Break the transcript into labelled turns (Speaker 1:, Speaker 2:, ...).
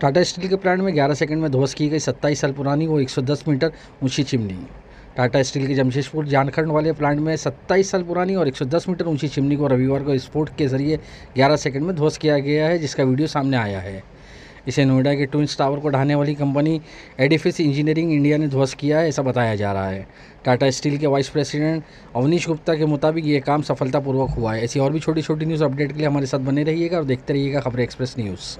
Speaker 1: Tata steel के plant में 11 second में ध्वस्त की गई 27 साल पुरानी वो 110 मीटर ऊंची चिमनी टाटा स्टील के जमशेदपुर जानखंड वाले प्लांट में 27 साल पुरानी और 110 मीटर ऊंची चिमनी को रविवार को स्पोर्ट के जरिए 11 सेकंड में ध्वस्त किया गया है जिसका वीडियो सामने आया है इसे नोएडा के ट्विंस टावर को ढाने वाली कंपनी एडिफिस इंजीनियरिंग इंडिया ने ध्वस्त किया है ऐसा बताया जा रहा है टाटा स्टील के वाइस प्रेसिडेंट अवनीश गुप्ता के मुताबिक ये काम सफलतापूर्वक हुआ है ऐसी और भी छोटी छोटी न्यूज़ अपडेट के लिए हमारे साथ बने रहिएगा और देखते रहिएगा खबरें एक्सप्रेस न्यूज़